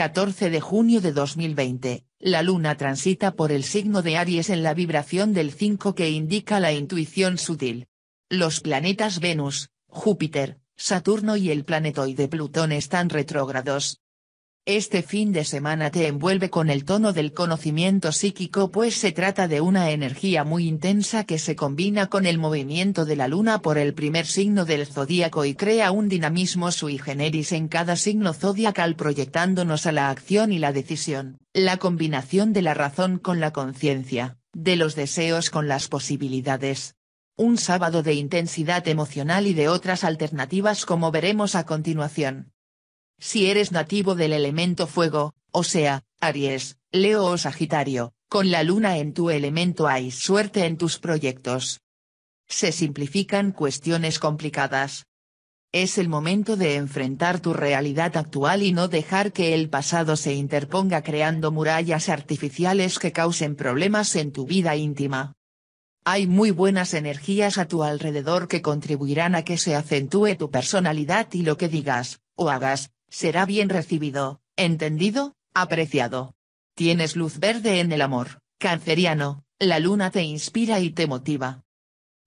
14 de junio de 2020, la luna transita por el signo de Aries en la vibración del 5 que indica la intuición sutil. Los planetas Venus, Júpiter, Saturno y el planetoide Plutón están retrógrados, este fin de semana te envuelve con el tono del conocimiento psíquico pues se trata de una energía muy intensa que se combina con el movimiento de la luna por el primer signo del zodíaco y crea un dinamismo sui generis en cada signo zodiacal proyectándonos a la acción y la decisión, la combinación de la razón con la conciencia, de los deseos con las posibilidades, un sábado de intensidad emocional y de otras alternativas como veremos a continuación. Si eres nativo del elemento fuego, o sea, Aries, Leo o Sagitario, con la luna en tu elemento hay suerte en tus proyectos. Se simplifican cuestiones complicadas. Es el momento de enfrentar tu realidad actual y no dejar que el pasado se interponga creando murallas artificiales que causen problemas en tu vida íntima. Hay muy buenas energías a tu alrededor que contribuirán a que se acentúe tu personalidad y lo que digas, o hagas, Será bien recibido, entendido, apreciado. Tienes luz verde en el amor, canceriano, la luna te inspira y te motiva.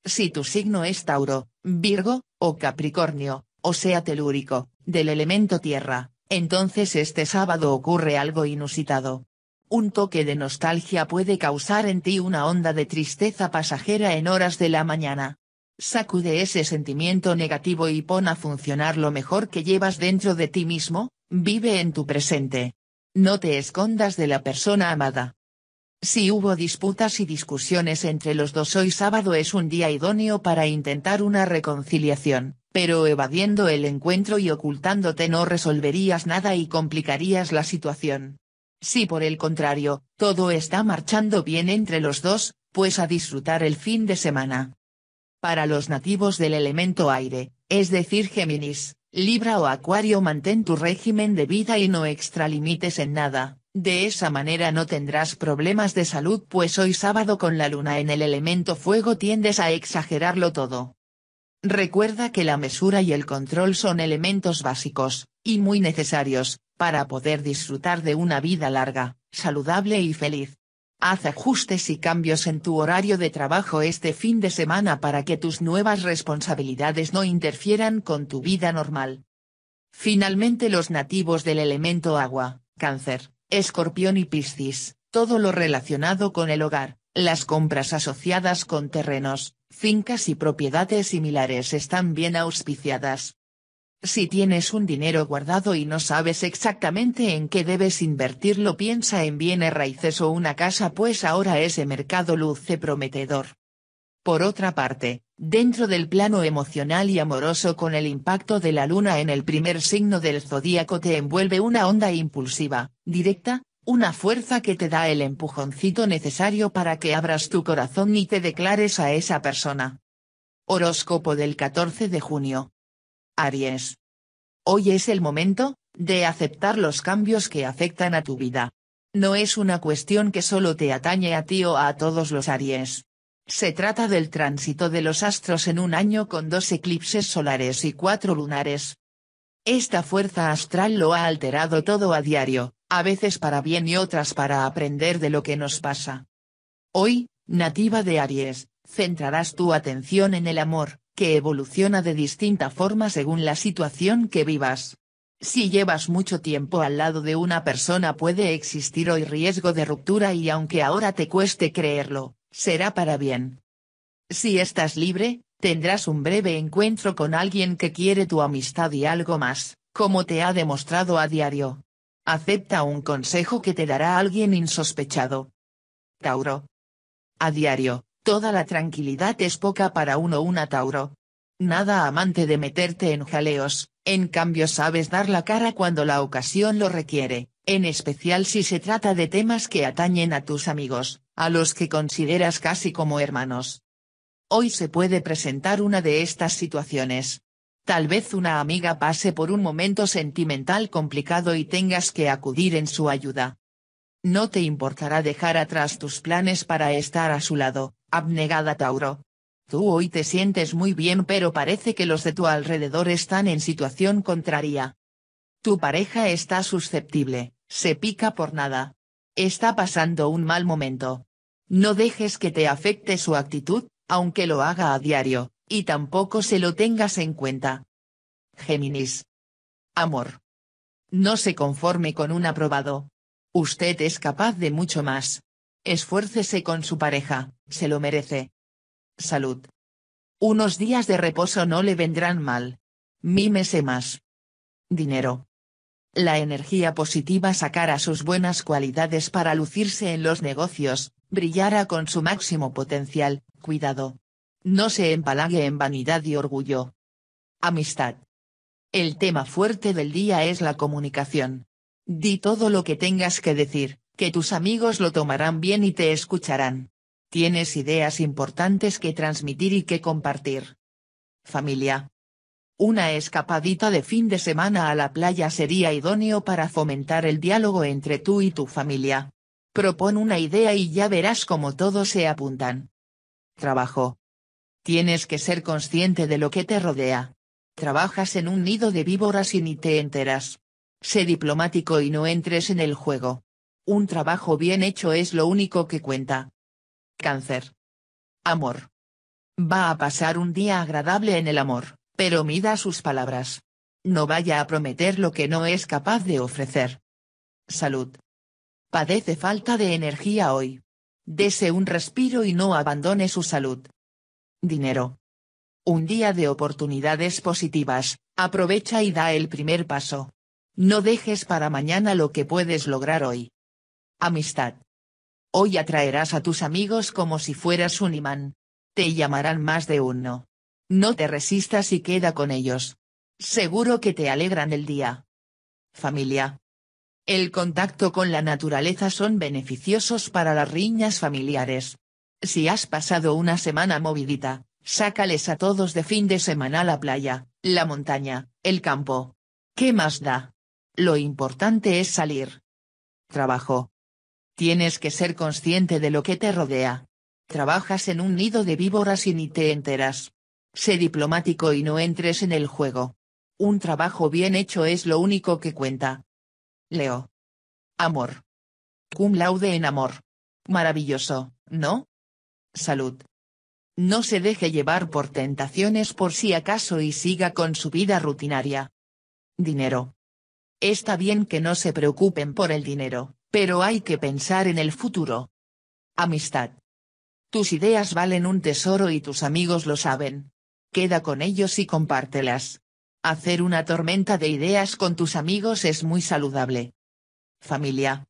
Si tu signo es Tauro, Virgo, o Capricornio, o sea telúrico, del elemento tierra, entonces este sábado ocurre algo inusitado. Un toque de nostalgia puede causar en ti una onda de tristeza pasajera en horas de la mañana. Sacude ese sentimiento negativo y pon a funcionar lo mejor que llevas dentro de ti mismo, vive en tu presente. No te escondas de la persona amada. Si hubo disputas y discusiones entre los dos hoy sábado es un día idóneo para intentar una reconciliación, pero evadiendo el encuentro y ocultándote no resolverías nada y complicarías la situación. Si por el contrario, todo está marchando bien entre los dos, pues a disfrutar el fin de semana. Para los nativos del elemento aire, es decir Géminis, Libra o Acuario mantén tu régimen de vida y no extralimites en nada, de esa manera no tendrás problemas de salud pues hoy sábado con la luna en el elemento fuego tiendes a exagerarlo todo. Recuerda que la mesura y el control son elementos básicos, y muy necesarios, para poder disfrutar de una vida larga, saludable y feliz. Haz ajustes y cambios en tu horario de trabajo este fin de semana para que tus nuevas responsabilidades no interfieran con tu vida normal. Finalmente los nativos del elemento agua, cáncer, escorpión y piscis, todo lo relacionado con el hogar, las compras asociadas con terrenos, fincas y propiedades similares están bien auspiciadas, si tienes un dinero guardado y no sabes exactamente en qué debes invertirlo, piensa en bienes raíces o una casa, pues ahora ese mercado luce prometedor. Por otra parte, dentro del plano emocional y amoroso con el impacto de la luna en el primer signo del zodíaco te envuelve una onda impulsiva, directa, una fuerza que te da el empujoncito necesario para que abras tu corazón y te declares a esa persona. Horóscopo del 14 de junio. Aries. Hoy es el momento, de aceptar los cambios que afectan a tu vida. No es una cuestión que solo te atañe a ti o a todos los Aries. Se trata del tránsito de los astros en un año con dos eclipses solares y cuatro lunares. Esta fuerza astral lo ha alterado todo a diario, a veces para bien y otras para aprender de lo que nos pasa. Hoy, nativa de Aries, centrarás tu atención en el amor, que evoluciona de distinta forma según la situación que vivas. Si llevas mucho tiempo al lado de una persona puede existir hoy riesgo de ruptura y aunque ahora te cueste creerlo, será para bien. Si estás libre, tendrás un breve encuentro con alguien que quiere tu amistad y algo más, como te ha demostrado a diario. Acepta un consejo que te dará alguien insospechado. Tauro. A diario, Toda la tranquilidad es poca para uno una Tauro. Nada amante de meterte en jaleos, en cambio sabes dar la cara cuando la ocasión lo requiere, en especial si se trata de temas que atañen a tus amigos, a los que consideras casi como hermanos. Hoy se puede presentar una de estas situaciones. Tal vez una amiga pase por un momento sentimental complicado y tengas que acudir en su ayuda. No te importará dejar atrás tus planes para estar a su lado, Abnegada Tauro. Tú hoy te sientes muy bien pero parece que los de tu alrededor están en situación contraria. Tu pareja está susceptible, se pica por nada. Está pasando un mal momento. No dejes que te afecte su actitud, aunque lo haga a diario, y tampoco se lo tengas en cuenta. Géminis. Amor. No se conforme con un aprobado. Usted es capaz de mucho más. Esfuércese con su pareja, se lo merece. Salud. Unos días de reposo no le vendrán mal. Mímese más. Dinero. La energía positiva sacará sus buenas cualidades para lucirse en los negocios, brillará con su máximo potencial, cuidado. No se empalague en vanidad y orgullo. Amistad. El tema fuerte del día es la comunicación. Di todo lo que tengas que decir que tus amigos lo tomarán bien y te escucharán. Tienes ideas importantes que transmitir y que compartir. Familia. Una escapadita de fin de semana a la playa sería idóneo para fomentar el diálogo entre tú y tu familia. Propon una idea y ya verás cómo todos se apuntan. Trabajo. Tienes que ser consciente de lo que te rodea. Trabajas en un nido de víboras y ni te enteras. Sé diplomático y no entres en el juego. Un trabajo bien hecho es lo único que cuenta. Cáncer. Amor. Va a pasar un día agradable en el amor, pero mida sus palabras. No vaya a prometer lo que no es capaz de ofrecer. Salud. Padece falta de energía hoy. Dese un respiro y no abandone su salud. Dinero. Un día de oportunidades positivas, aprovecha y da el primer paso. No dejes para mañana lo que puedes lograr hoy. Amistad. Hoy atraerás a tus amigos como si fueras un imán. Te llamarán más de uno. No te resistas y queda con ellos. Seguro que te alegran el día. Familia. El contacto con la naturaleza son beneficiosos para las riñas familiares. Si has pasado una semana movidita, sácales a todos de fin de semana a la playa, la montaña, el campo. ¿Qué más da? Lo importante es salir. Trabajo. Tienes que ser consciente de lo que te rodea. Trabajas en un nido de víboras y ni te enteras. Sé diplomático y no entres en el juego. Un trabajo bien hecho es lo único que cuenta. Leo. Amor. Cum laude en amor. Maravilloso, ¿no? Salud. No se deje llevar por tentaciones por si acaso y siga con su vida rutinaria. Dinero. Está bien que no se preocupen por el dinero, pero hay que pensar en el futuro. Amistad. Tus ideas valen un tesoro y tus amigos lo saben. Queda con ellos y compártelas. Hacer una tormenta de ideas con tus amigos es muy saludable. Familia.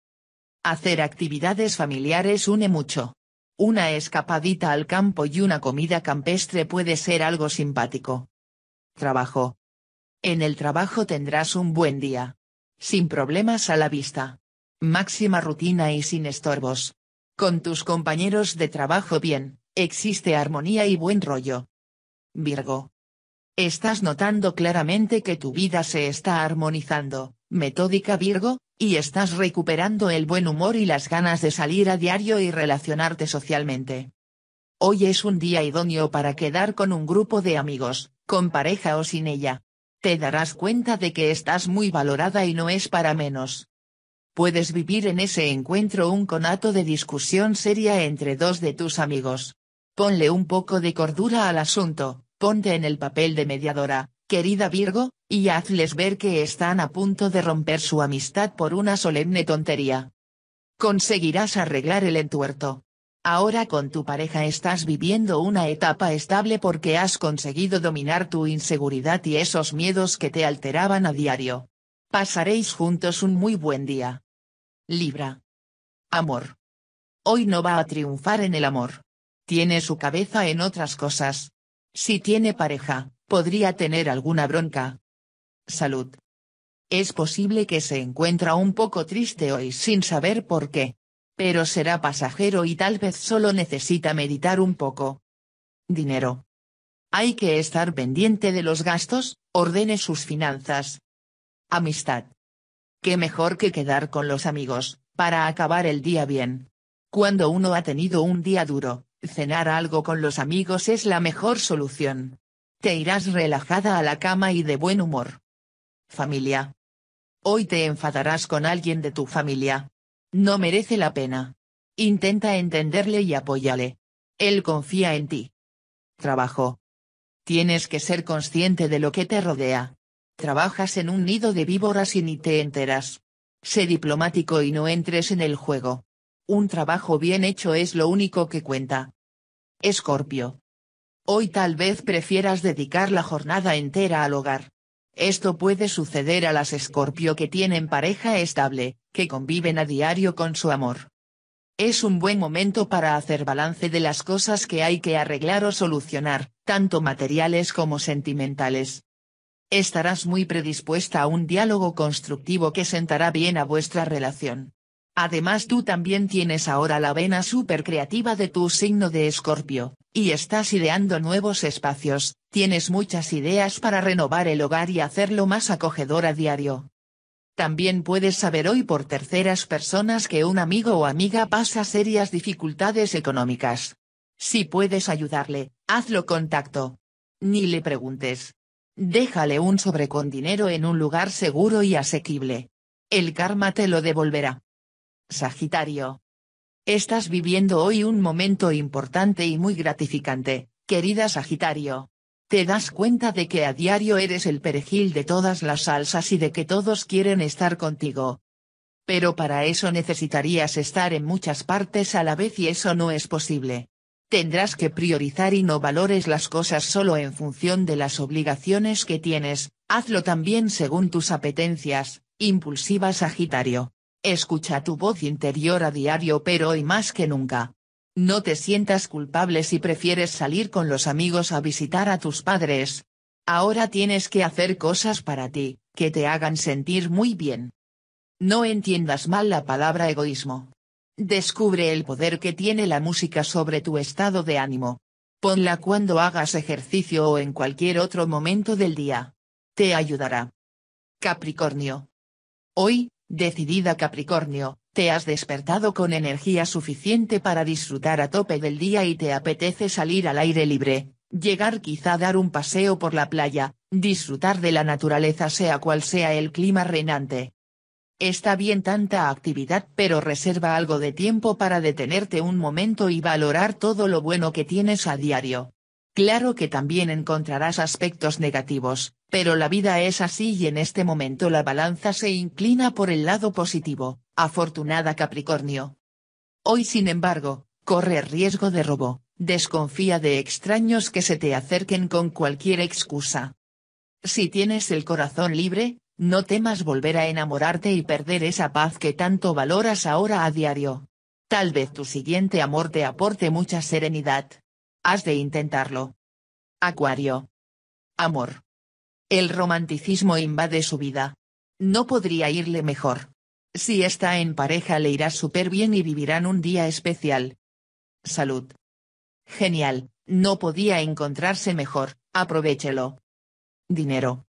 Hacer actividades familiares une mucho. Una escapadita al campo y una comida campestre puede ser algo simpático. Trabajo. En el trabajo tendrás un buen día. Sin problemas a la vista máxima rutina y sin estorbos. Con tus compañeros de trabajo bien, existe armonía y buen rollo. Virgo. Estás notando claramente que tu vida se está armonizando, metódica Virgo, y estás recuperando el buen humor y las ganas de salir a diario y relacionarte socialmente. Hoy es un día idóneo para quedar con un grupo de amigos, con pareja o sin ella. Te darás cuenta de que estás muy valorada y no es para menos puedes vivir en ese encuentro un conato de discusión seria entre dos de tus amigos. Ponle un poco de cordura al asunto, ponte en el papel de mediadora, querida Virgo, y hazles ver que están a punto de romper su amistad por una solemne tontería. Conseguirás arreglar el entuerto. Ahora con tu pareja estás viviendo una etapa estable porque has conseguido dominar tu inseguridad y esos miedos que te alteraban a diario. Pasaréis juntos un muy buen día. Libra. Amor. Hoy no va a triunfar en el amor. Tiene su cabeza en otras cosas. Si tiene pareja, podría tener alguna bronca. Salud. Es posible que se encuentra un poco triste hoy sin saber por qué. Pero será pasajero y tal vez solo necesita meditar un poco. Dinero. Hay que estar pendiente de los gastos, ordene sus finanzas. Amistad qué mejor que quedar con los amigos, para acabar el día bien. Cuando uno ha tenido un día duro, cenar algo con los amigos es la mejor solución. Te irás relajada a la cama y de buen humor. Familia. Hoy te enfadarás con alguien de tu familia. No merece la pena. Intenta entenderle y apóyale. Él confía en ti. Trabajo. Tienes que ser consciente de lo que te rodea. Trabajas en un nido de víboras y ni te enteras. Sé diplomático y no entres en el juego. Un trabajo bien hecho es lo único que cuenta. Escorpio. Hoy tal vez prefieras dedicar la jornada entera al hogar. Esto puede suceder a las Escorpio que tienen pareja estable, que conviven a diario con su amor. Es un buen momento para hacer balance de las cosas que hay que arreglar o solucionar, tanto materiales como sentimentales estarás muy predispuesta a un diálogo constructivo que sentará bien a vuestra relación. Además tú también tienes ahora la vena súper creativa de tu signo de escorpio, y estás ideando nuevos espacios, tienes muchas ideas para renovar el hogar y hacerlo más acogedor a diario. También puedes saber hoy por terceras personas que un amigo o amiga pasa serias dificultades económicas. Si puedes ayudarle, hazlo contacto. Ni le preguntes, Déjale un sobre con dinero en un lugar seguro y asequible. El karma te lo devolverá. Sagitario. Estás viviendo hoy un momento importante y muy gratificante, querida Sagitario. Te das cuenta de que a diario eres el perejil de todas las salsas y de que todos quieren estar contigo. Pero para eso necesitarías estar en muchas partes a la vez y eso no es posible. Tendrás que priorizar y no valores las cosas solo en función de las obligaciones que tienes, hazlo también según tus apetencias, impulsiva Sagitario. Escucha tu voz interior a diario pero hoy más que nunca. No te sientas culpable si prefieres salir con los amigos a visitar a tus padres. Ahora tienes que hacer cosas para ti, que te hagan sentir muy bien. No entiendas mal la palabra egoísmo. Descubre el poder que tiene la música sobre tu estado de ánimo. Ponla cuando hagas ejercicio o en cualquier otro momento del día. Te ayudará. Capricornio. Hoy, decidida Capricornio, te has despertado con energía suficiente para disfrutar a tope del día y te apetece salir al aire libre, llegar quizá a dar un paseo por la playa, disfrutar de la naturaleza sea cual sea el clima reinante. Está bien tanta actividad pero reserva algo de tiempo para detenerte un momento y valorar todo lo bueno que tienes a diario. Claro que también encontrarás aspectos negativos, pero la vida es así y en este momento la balanza se inclina por el lado positivo, afortunada Capricornio. Hoy sin embargo, corre riesgo de robo, desconfía de extraños que se te acerquen con cualquier excusa. Si tienes el corazón libre, no temas volver a enamorarte y perder esa paz que tanto valoras ahora a diario. Tal vez tu siguiente amor te aporte mucha serenidad. Has de intentarlo. Acuario. Amor. El romanticismo invade su vida. No podría irle mejor. Si está en pareja le irá súper bien y vivirán un día especial. Salud. Genial, no podía encontrarse mejor, aprovechelo. Dinero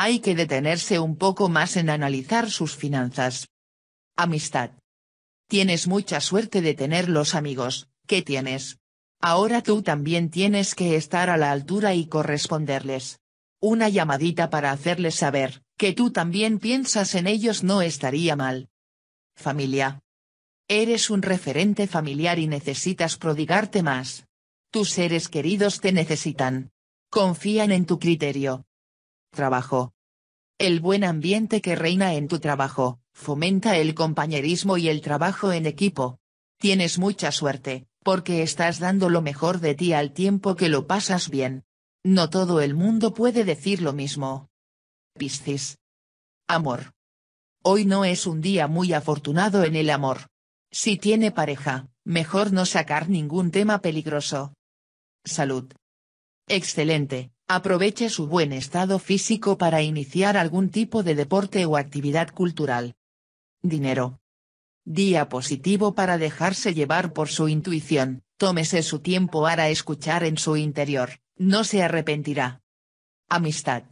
hay que detenerse un poco más en analizar sus finanzas. Amistad. Tienes mucha suerte de tener los amigos, que tienes. Ahora tú también tienes que estar a la altura y corresponderles. Una llamadita para hacerles saber, que tú también piensas en ellos no estaría mal. Familia. Eres un referente familiar y necesitas prodigarte más. Tus seres queridos te necesitan. Confían en tu criterio, Trabajo. El buen ambiente que reina en tu trabajo, fomenta el compañerismo y el trabajo en equipo. Tienes mucha suerte, porque estás dando lo mejor de ti al tiempo que lo pasas bien. No todo el mundo puede decir lo mismo. Piscis. Amor. Hoy no es un día muy afortunado en el amor. Si tiene pareja, mejor no sacar ningún tema peligroso. Salud. Excelente, Aproveche su buen estado físico para iniciar algún tipo de deporte o actividad cultural. Dinero. Día positivo para dejarse llevar por su intuición, tómese su tiempo para escuchar en su interior, no se arrepentirá. Amistad.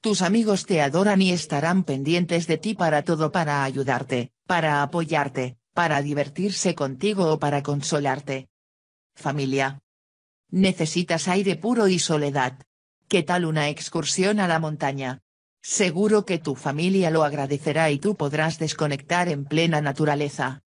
Tus amigos te adoran y estarán pendientes de ti para todo para ayudarte, para apoyarte, para divertirse contigo o para consolarte. Familia. Necesitas aire puro y soledad, ¿Qué tal una excursión a la montaña? Seguro que tu familia lo agradecerá y tú podrás desconectar en plena naturaleza.